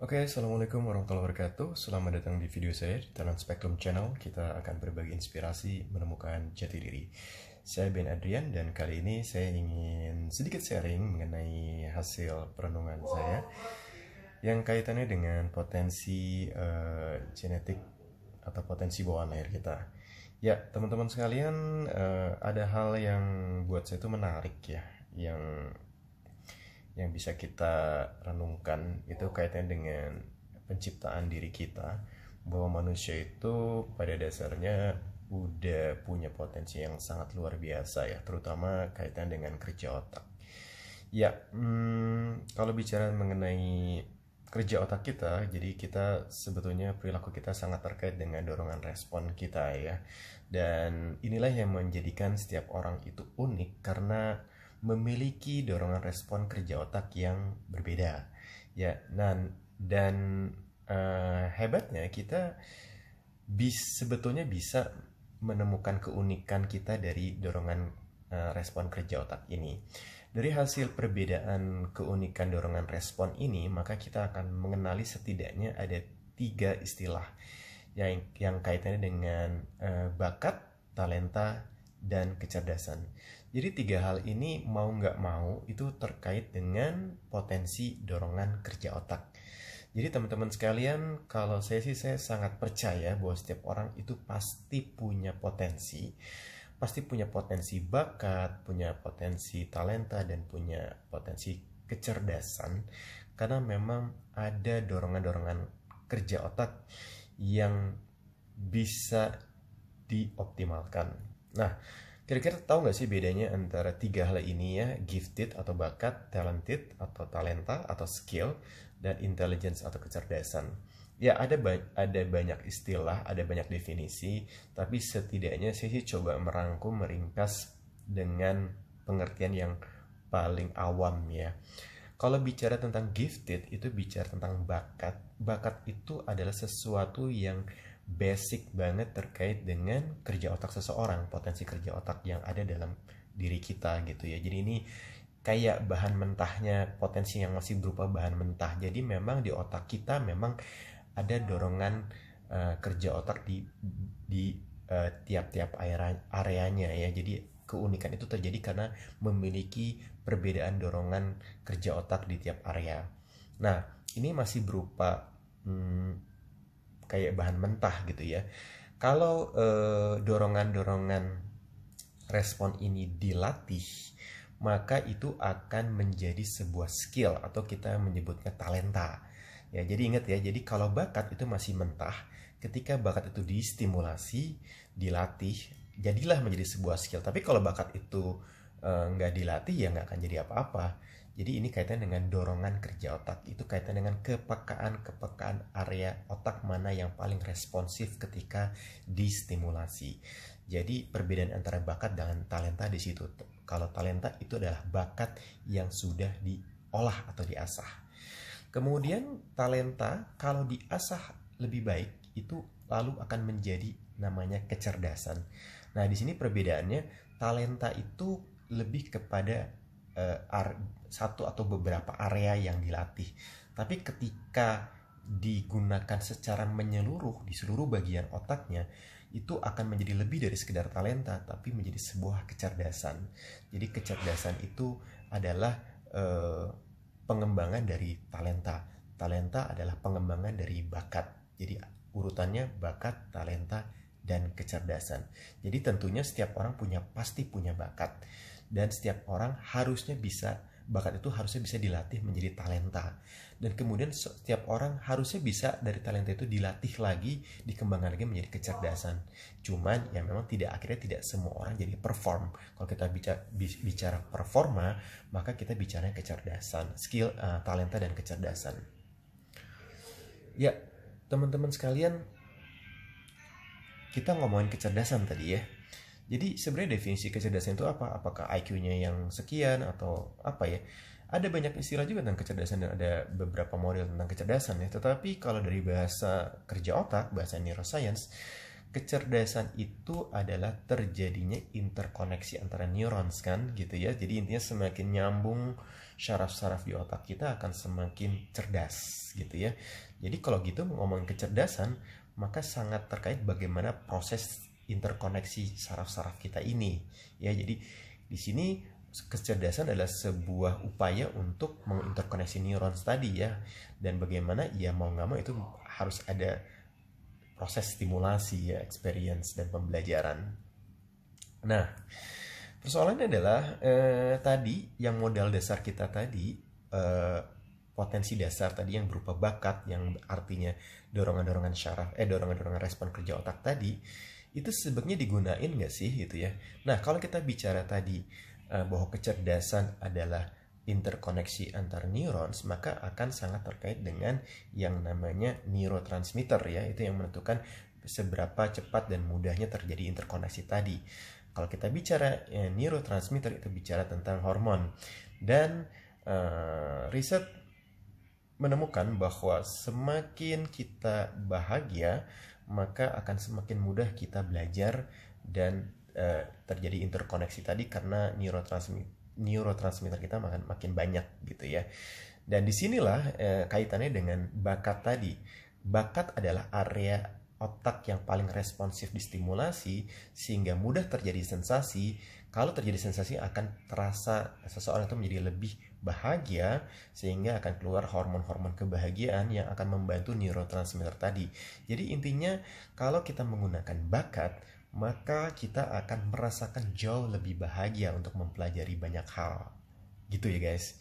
Oke, okay, Assalamualaikum warahmatullahi wabarakatuh. Selamat datang di video saya di Talent Spectrum Channel. Kita akan berbagi inspirasi menemukan jati diri. Saya Ben Adrian dan kali ini saya ingin sedikit sharing mengenai hasil perenungan saya yang kaitannya dengan potensi uh, genetik atau potensi bawaan lahir kita. Ya, teman-teman sekalian, uh, ada hal yang buat saya itu menarik ya, yang yang bisa kita renungkan itu kaitannya dengan penciptaan diri kita bahwa manusia itu pada dasarnya udah punya potensi yang sangat luar biasa ya terutama kaitan dengan kerja otak ya hmm, kalau bicara mengenai kerja otak kita jadi kita sebetulnya perilaku kita sangat terkait dengan dorongan respon kita ya dan inilah yang menjadikan setiap orang itu unik karena memiliki dorongan respon kerja otak yang berbeda. Ya, dan dan uh, eh, hebatnya kita bis, sebetulnya bisa menemukan keunikan kita dari dorongan uh, respon kerja otak ini. Dari hasil perbedaan keunikan dorongan respon ini, maka kita akan mengenali setidaknya ada tiga istilah yang yang kaitannya dengan uh, bakat, talenta, dan kecerdasan. Jadi tiga hal ini mau nggak mau itu terkait dengan potensi dorongan kerja otak. Jadi teman-teman sekalian, kalau saya sih saya sangat percaya bahwa setiap orang itu pasti punya potensi, pasti punya potensi bakat, punya potensi talenta dan punya potensi kecerdasan karena memang ada dorongan-dorongan kerja otak yang bisa dioptimalkan. Nah, Kira-kira tahu nggak sih bedanya antara tiga hal ini ya, gifted atau bakat, talented atau talenta atau skill, dan intelligence atau kecerdasan? Ya ada ba ada banyak istilah, ada banyak definisi, tapi setidaknya saya sih coba merangkum, meringkas dengan pengertian yang paling awam ya. Kalau bicara tentang gifted itu bicara tentang bakat. Bakat itu adalah sesuatu yang basic banget terkait dengan kerja otak seseorang, potensi kerja otak yang ada dalam diri kita gitu ya. Jadi ini kayak bahan mentahnya, potensi yang masih berupa bahan mentah. Jadi memang di otak kita memang ada dorongan uh, kerja otak di di eh, tiap-tiap area, areanya ya. Jadi keunikan itu terjadi karena memiliki perbedaan dorongan kerja otak di tiap area. Nah, ini masih berupa hmm, kayak bahan mentah gitu ya. Kalau eh, dorongan-dorongan eh, respon ini dilatih, maka itu akan menjadi sebuah skill atau kita menyebutnya talenta. Ya, jadi ingat ya, jadi kalau bakat itu masih mentah, ketika bakat itu distimulasi, dilatih, jadilah menjadi sebuah skill. Tapi kalau bakat itu eh, nggak eh, dilatih ya nggak akan jadi apa-apa. Jadi ini kaitan dengan dorongan kerja otak. Itu kaitan dengan kepekaan-kepekaan area otak mana yang paling responsif ketika distimulasi. Jadi perbedaan antara bakat dan talenta di situ. Kalau talenta itu adalah bakat yang sudah diolah atau diasah. Kemudian talenta kalau diasah lebih baik itu lalu akan menjadi namanya kecerdasan. Nah, di sini perbedaannya talenta itu lebih kepada uh, satu atau beberapa area yang dilatih. Tapi ketika digunakan secara menyeluruh di seluruh bagian otaknya, itu akan menjadi lebih dari sekedar talenta, tapi menjadi sebuah kecerdasan. Jadi kecerdasan itu adalah uh, pengembangan dari talenta. Talenta adalah pengembangan dari bakat. Jadi urutannya bakat, talenta, dan kecerdasan. Jadi tentunya setiap orang punya pasti punya bakat dan setiap orang harusnya bisa bakat itu harusnya bisa dilatih menjadi talenta dan kemudian setiap orang harusnya bisa dari talenta itu dilatih lagi dikembangkan lagi menjadi kecerdasan cuman ya memang tidak akhirnya tidak semua orang jadi perform kalau kita bicara bicara performa maka kita bicara kecerdasan skill uh, talenta dan kecerdasan ya teman-teman sekalian kita ngomongin kecerdasan tadi ya jadi sebenarnya definisi kecerdasan itu apa? Apakah IQ-nya yang sekian atau apa ya? Ada banyak istilah juga tentang kecerdasan dan ada beberapa model tentang kecerdasan ya. Tetapi kalau dari bahasa kerja otak, bahasa neuroscience, kecerdasan itu adalah terjadinya interkoneksi antara neurons kan gitu ya jadi intinya semakin nyambung saraf-saraf di otak kita akan semakin cerdas gitu ya jadi kalau gitu ngomongin kecerdasan maka sangat terkait bagaimana proses interkoneksi saraf-saraf kita ini ya jadi di sini kecerdasan adalah sebuah upaya untuk menginterkoneksi neuron tadi ya dan bagaimana ya mau nggak mau itu harus ada proses stimulasi ya experience dan pembelajaran nah persoalannya adalah eh, tadi yang modal dasar kita tadi eh, potensi dasar tadi yang berupa bakat yang artinya dorongan-dorongan syaraf eh dorongan-dorongan respon kerja otak tadi itu sebetulnya digunain nggak sih gitu ya nah kalau kita bicara tadi eh, bahwa kecerdasan adalah interkoneksi antar neurons maka akan sangat terkait dengan yang namanya neurotransmitter ya itu yang menentukan seberapa cepat dan mudahnya terjadi interkoneksi tadi kalau kita bicara ya, neurotransmitter itu bicara tentang hormon dan uh, riset menemukan bahwa semakin kita bahagia maka akan semakin mudah kita belajar dan uh, terjadi interkoneksi tadi karena neurotransmitter neurotransmitter kita makin makin banyak gitu ya. Dan disinilah eh, kaitannya dengan bakat tadi. Bakat adalah area otak yang paling responsif di stimulasi sehingga mudah terjadi sensasi. Kalau terjadi sensasi akan terasa seseorang itu menjadi lebih bahagia sehingga akan keluar hormon-hormon kebahagiaan yang akan membantu neurotransmitter tadi. Jadi intinya kalau kita menggunakan bakat maka kita akan merasakan jauh lebih bahagia untuk mempelajari banyak hal. Gitu ya guys.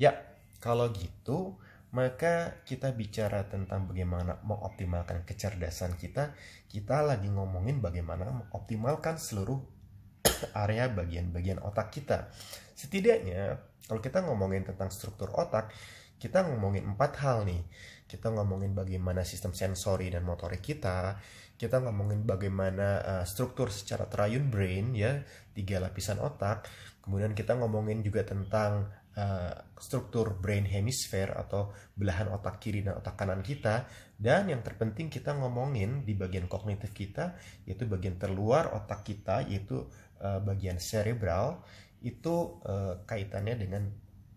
Ya, kalau gitu maka kita bicara tentang bagaimana mengoptimalkan kecerdasan kita, kita lagi ngomongin bagaimana mengoptimalkan seluruh area bagian-bagian otak kita. Setidaknya kalau kita ngomongin tentang struktur otak, kita ngomongin empat hal nih. Kita ngomongin bagaimana sistem sensori dan motorik kita, kita ngomongin bagaimana uh, struktur secara triune brain ya, tiga lapisan otak. Kemudian kita ngomongin juga tentang Uh, struktur brain hemisphere atau belahan otak kiri dan otak kanan kita dan yang terpenting kita ngomongin di bagian kognitif kita yaitu bagian terluar otak kita yaitu Eh, bagian cerebral itu uh, kaitannya dengan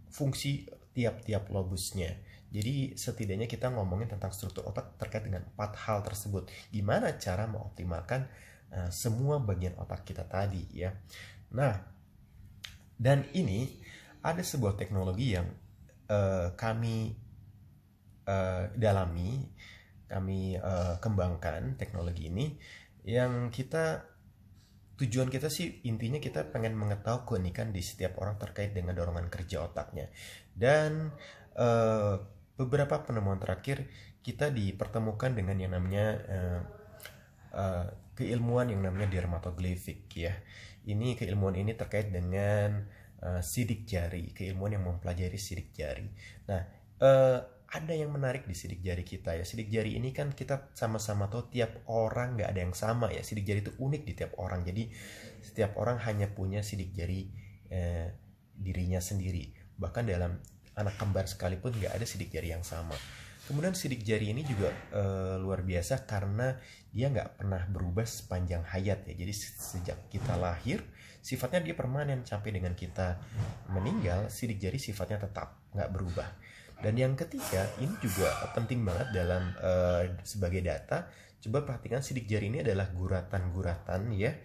fungsi tiap-tiap lobusnya. Jadi setidaknya kita ngomongin tentang struktur otak terkait dengan empat hal tersebut. Gimana cara mengoptimalkan uh, semua bagian otak kita tadi ya. Nah, dan ini ada sebuah teknologi yang uh, kami uh, dalami, kami uh, kembangkan teknologi ini yang kita tujuan kita sih intinya kita pengen mengetahui keunikan di setiap orang terkait dengan dorongan kerja otaknya dan uh, beberapa penemuan terakhir kita dipertemukan dengan yang namanya uh, uh, keilmuan yang namanya dermatoglyphic ya ini keilmuan ini terkait dengan uh, sidik jari keilmuan yang mempelajari sidik jari nah uh, ada yang menarik di sidik jari kita ya. Sidik jari ini kan kita sama-sama tahu tiap orang nggak ada yang sama ya. Sidik jari itu unik di tiap orang. Jadi setiap orang hanya punya sidik jari eh, dirinya sendiri. Bahkan dalam anak kembar sekalipun nggak ada sidik jari yang sama. Kemudian sidik jari ini juga eh, luar biasa karena dia nggak pernah berubah sepanjang hayat ya. Jadi sejak kita lahir sifatnya dia permanen sampai dengan kita meninggal sidik jari sifatnya tetap nggak berubah. Dan yang ketiga, ini juga penting banget dalam uh, sebagai data. Coba perhatikan sidik jari ini adalah guratan-guratan ya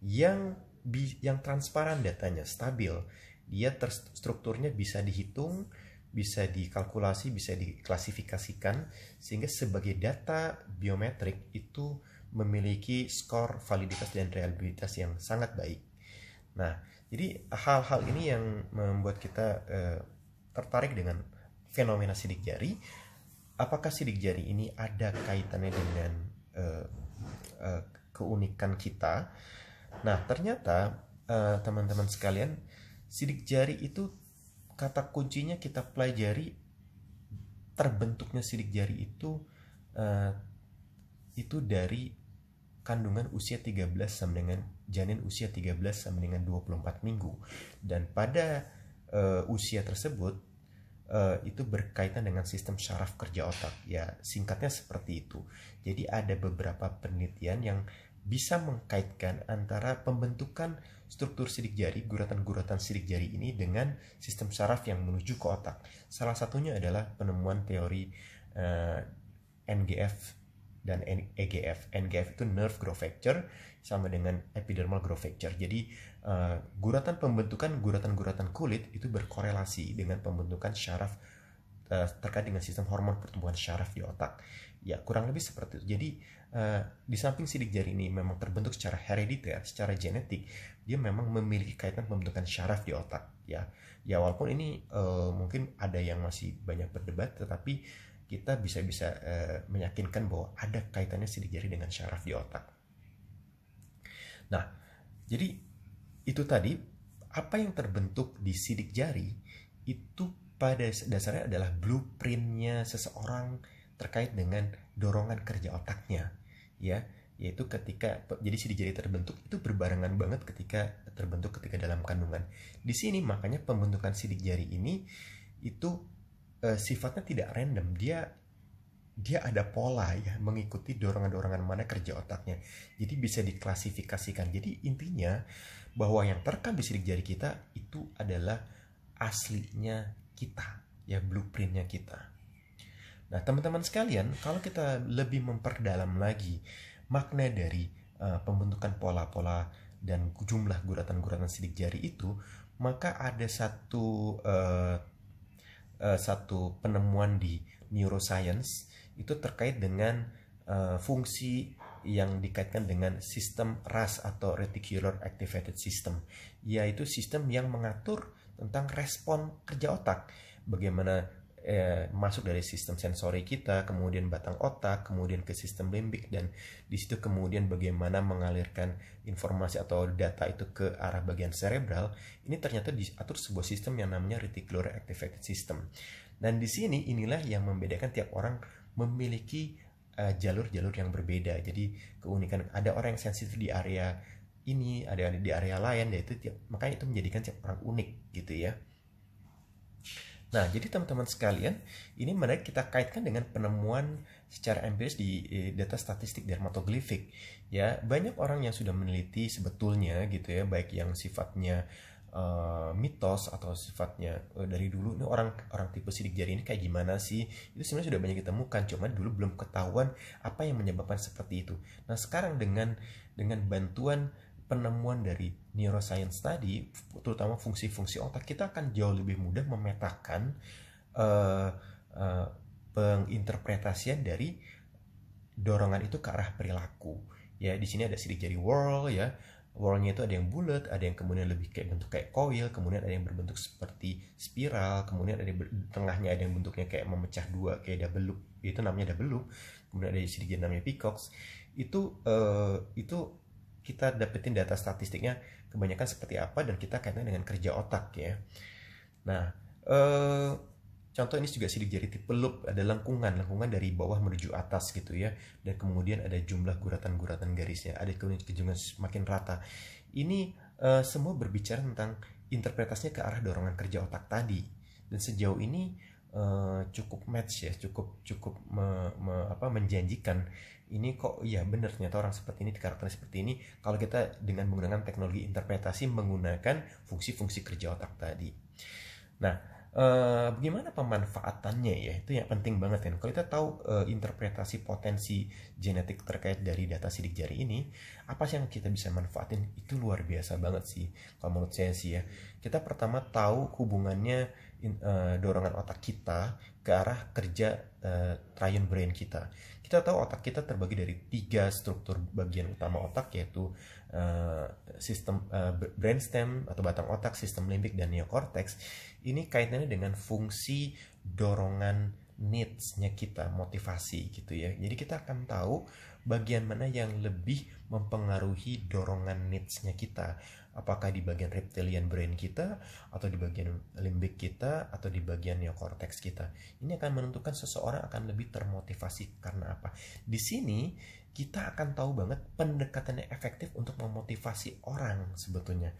yang bi yang transparan datanya, stabil. Dia terstrukturnya bisa dihitung, bisa dikalkulasi, bisa diklasifikasikan sehingga sebagai data biometrik itu memiliki skor validitas dan reliabilitas yang sangat baik. Nah, jadi hal-hal ini yang membuat kita uh, tertarik dengan fenomena sidik jari apakah sidik jari ini ada kaitannya dengan uh, uh, keunikan kita nah ternyata eh, teman-teman uh, sekalian sidik jari itu kata kuncinya kita pelajari terbentuknya sidik jari itu uh, itu dari kandungan usia 13 sama dengan janin usia 13 sama dengan 24 minggu dan pada uh, usia tersebut uh, itu berkaitan dengan sistem syaraf kerja otak. Ya, singkatnya seperti itu. Jadi ada beberapa penelitian yang bisa mengkaitkan antara pembentukan struktur sidik jari, guratan-guratan sidik jari ini dengan sistem saraf yang menuju ke otak. Salah satunya adalah penemuan teori uh, eh, NGF dan EGF. NGF itu nerve growth factor sama dengan epidermal growth factor. Jadi uh, guratan pembentukan guratan-guratan kulit itu berkorelasi dengan pembentukan syaraf uh, terkait dengan sistem hormon pertumbuhan syaraf di otak. Ya kurang lebih seperti itu. Jadi uh, di samping sidik jari ini memang terbentuk secara herediter, secara genetik, dia memang memiliki kaitan pembentukan syaraf di otak. Ya, ya walaupun ini uh, mungkin ada yang masih banyak berdebat, tetapi kita bisa-bisa uh, eh, meyakinkan bahwa ada kaitannya sidik jari dengan syaraf di otak. Nah, jadi itu tadi apa yang terbentuk di sidik jari itu pada dasarnya adalah blueprintnya seseorang terkait dengan dorongan kerja otaknya, ya yaitu ketika jadi sidik jari terbentuk itu berbarengan banget ketika terbentuk ketika dalam kandungan. Di sini makanya pembentukan sidik jari ini itu uh, sifatnya tidak random dia dia ada pola ya mengikuti dorongan-dorongan mana kerja otaknya jadi bisa diklasifikasikan jadi intinya bahwa yang terekam di sidik jari kita itu adalah aslinya kita ya blueprintnya kita nah teman-teman sekalian kalau kita lebih memperdalam lagi makna dari uh, pembentukan pola-pola dan jumlah guratan-guratan sidik jari itu maka ada satu uh, uh, satu penemuan di neuroscience itu terkait dengan uh, fungsi yang dikaitkan dengan sistem RAS atau reticular activated system yaitu sistem yang mengatur tentang respon kerja otak bagaimana eh, masuk dari sistem sensori kita, kemudian batang otak, kemudian ke sistem limbik dan di situ kemudian bagaimana mengalirkan informasi atau data itu ke arah bagian cerebral. ini ternyata diatur sebuah sistem yang namanya reticular activated system. Dan di sini inilah yang membedakan tiap orang memiliki eh, jalur-jalur uh, yang berbeda. Jadi keunikan ada orang yang sensitif di area ini, ada di area lain, yaitu tiap, makanya itu menjadikan tiap orang unik gitu ya. Nah, jadi teman-teman sekalian, ini menarik kita kaitkan dengan penemuan secara empiris di eh, data statistik dermatoglifik. Ya, banyak orang yang sudah meneliti sebetulnya gitu ya, baik yang sifatnya Uh, mitos atau sifatnya uh, dari dulu ini orang orang tipe sidik jari ini kayak gimana sih itu sebenarnya sudah banyak ditemukan cuman dulu belum ketahuan apa yang menyebabkan seperti itu nah sekarang dengan dengan bantuan penemuan dari neuroscience tadi, terutama fungsi-fungsi otak, kita akan jauh lebih mudah memetakan uh, uh, penginterpretasian dari dorongan itu ke arah perilaku. Ya, di sini ada sidik jari whorl, ya. Whorlnya itu ada yang bulat, ada yang kemudian lebih kayak bentuk kayak koil, kemudian ada yang berbentuk seperti spiral, kemudian ada yang tengahnya ada yang bentuknya kayak memecah dua kayak double loop. Itu namanya double loop. Kemudian ada sidik jari namanya peacocks. Itu uh, itu kita dapetin data statistiknya kebanyakan seperti apa dan kita kaitkan dengan kerja otak ya. Nah, eh, contoh ini juga sidik jari tipe loop ada lengkungan, lengkungan dari bawah menuju atas gitu ya. Dan kemudian ada jumlah guratan-guratan garisnya, ada kemudian semakin rata. Ini eh, semua berbicara tentang interpretasinya ke arah dorongan kerja otak tadi. Dan sejauh ini eh, cukup match ya, cukup cukup me, me, apa menjanjikan ini kok ya benar ternyata orang seperti ini karakter seperti ini kalau kita dengan menggunakan teknologi interpretasi menggunakan fungsi-fungsi kerja otak tadi. Nah, eh, bagaimana pemanfaatannya ya itu yang penting banget kan. Kalau kita tahu eh, interpretasi potensi genetik terkait dari data sidik jari ini, apa sih yang kita bisa manfaatin itu luar biasa banget sih kalau menurut saya sih ya. Kita pertama tahu hubungannya in, uh, dorongan otak kita ke arah kerja uh, eh, trion brain kita. Kita tahu otak kita terbagi dari tiga struktur bagian utama otak yaitu uh, sistem uh, brainstem atau batang otak, sistem limbik dan neokortex. Ini kaitannya dengan fungsi dorongan needs-nya kita, motivasi gitu ya. Jadi kita akan tahu bagian mana yang lebih mempengaruhi dorongan needs-nya kita. Apakah di bagian reptilian brain kita, atau di bagian limbik kita, atau di bagian neokortex kita. Ini akan menentukan seseorang akan lebih termotivasi karena apa. Di sini kita akan tahu banget pendekatannya efektif untuk memotivasi orang sebetulnya.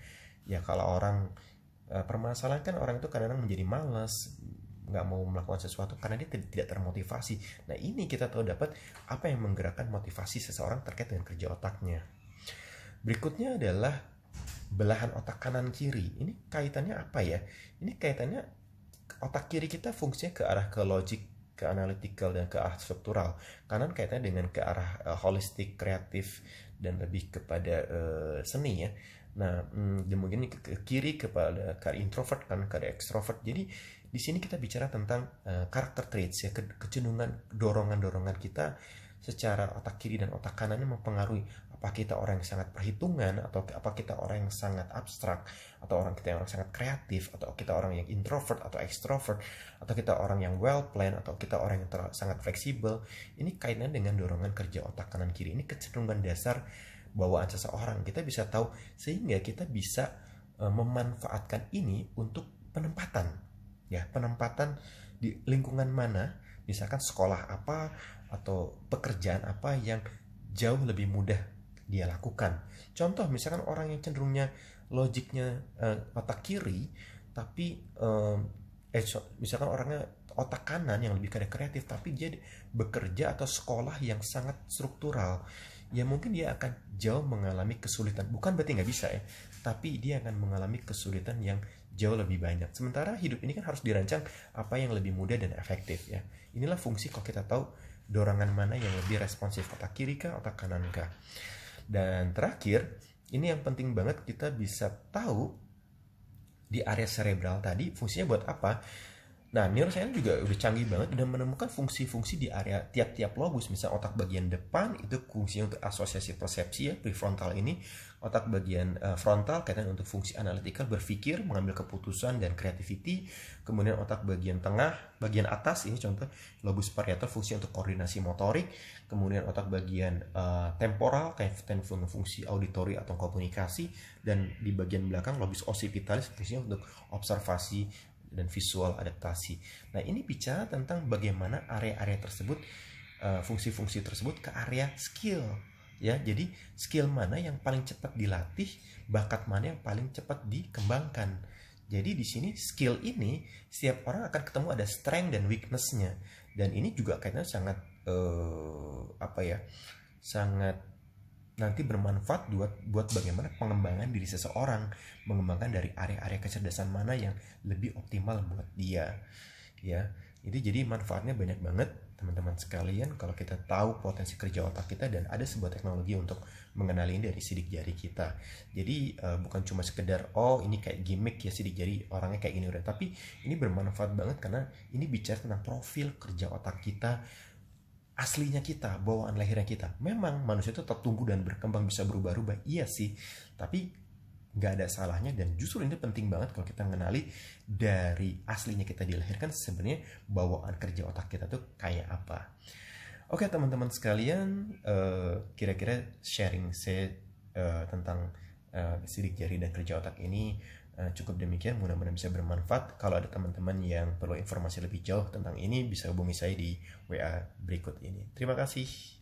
Ya kalau orang eh, permasalahan kan orang itu kadang-kadang menjadi malas, nggak mau melakukan sesuatu karena dia tidak termotivasi. Nah ini kita tahu dapat apa yang menggerakkan motivasi seseorang terkait dengan kerja otaknya. Berikutnya adalah belahan otak kanan kiri. Ini kaitannya apa ya? Ini kaitannya otak kiri kita fungsinya ke arah ke logik ke analytical dan ke arah struktural kanan kaitannya dengan ke arah uh, holistik kreatif dan lebih kepada uh, seni ya nah mm, mungkin ke, kiri kepada ke introvert kan ke arah extrovert jadi di sini kita bicara tentang uh, karakter traits ya, kecenderungan dorongan-dorongan kita secara otak kiri dan otak kanannya mempengaruhi apa kita orang yang sangat perhitungan atau apa kita orang yang sangat abstrak atau orang kita yang sangat kreatif atau kita orang yang introvert atau extrovert atau kita orang yang well planned atau kita orang yang sangat fleksibel ini kaitan dengan dorongan kerja otak kanan kiri ini kecenderungan dasar bawaan seseorang kita bisa tahu sehingga kita bisa eh, memanfaatkan ini untuk penempatan ya penempatan di lingkungan mana misalkan sekolah apa atau pekerjaan apa yang jauh lebih mudah dia lakukan contoh misalkan orang yang cenderungnya logiknya eh, otak kiri tapi eh, eh misalkan orangnya otak kanan yang lebih kreatif tapi dia bekerja atau sekolah yang sangat struktural ya mungkin dia akan jauh mengalami kesulitan bukan berarti nggak bisa ya tapi dia akan mengalami kesulitan yang jauh lebih banyak. Sementara hidup ini kan harus dirancang apa yang lebih mudah dan efektif ya. Inilah fungsi kalau kita tahu dorongan mana yang lebih responsif, otak kiri kah, otak kanan kah. Dan terakhir, ini yang penting banget kita bisa tahu di area cerebral tadi fungsinya buat apa? Nah, neuroscience juga udah canggih banget dan menemukan fungsi-fungsi di area tiap-tiap lobus. Misal otak bagian depan itu fungsinya untuk asosiasi persepsi ya, prefrontal ini. Otak bagian uh, frontal kaitan untuk fungsi analitikal, berpikir, mengambil keputusan dan creativity. Kemudian otak bagian tengah, bagian atas ini contoh lobus parietal fungsi untuk koordinasi motorik. Kemudian otak bagian uh, temporal kaitan fungsi auditori atau komunikasi dan di bagian belakang lobus occipitalis fungsinya untuk observasi dan visual adaptasi. Nah, ini bicara tentang bagaimana area-area tersebut eh, fungsi-fungsi tersebut ke area skill ya. Jadi, skill mana yang paling cepat dilatih, bakat mana yang paling cepat dikembangkan. Jadi di sini skill ini setiap orang akan ketemu ada strength dan weakness-nya. dan ini juga kayaknya sangat uh, apa ya sangat nanti bermanfaat buat buat bagaimana pengembangan diri seseorang mengembangkan dari area-area kecerdasan mana yang lebih optimal buat dia ya itu jadi manfaatnya banyak banget teman-teman sekalian kalau kita tahu potensi kerja otak kita dan ada sebuah teknologi untuk mengenali dari sidik jari kita jadi uh, bukan cuma sekedar oh ini kayak gimmick ya sidik jari orangnya kayak gini udah tapi ini bermanfaat banget karena ini bicara tentang profil kerja otak kita aslinya kita, bawaan lahirnya kita. Memang manusia itu tetap tumbuh dan berkembang bisa berubah-ubah, iya sih. Tapi nggak ada salahnya dan justru ini penting banget kalau kita mengenali dari aslinya kita dilahirkan sebenarnya bawaan kerja otak kita tuh kayak apa. Oke teman-teman sekalian, eh, kira-kira sharing saya eh, tentang eh, sidik jari dan kerja otak ini Eh, cukup demikian mudah-mudahan bisa bermanfaat kalau ada teman-teman yang perlu informasi lebih jauh tentang ini bisa hubungi saya di WA berikut ini terima kasih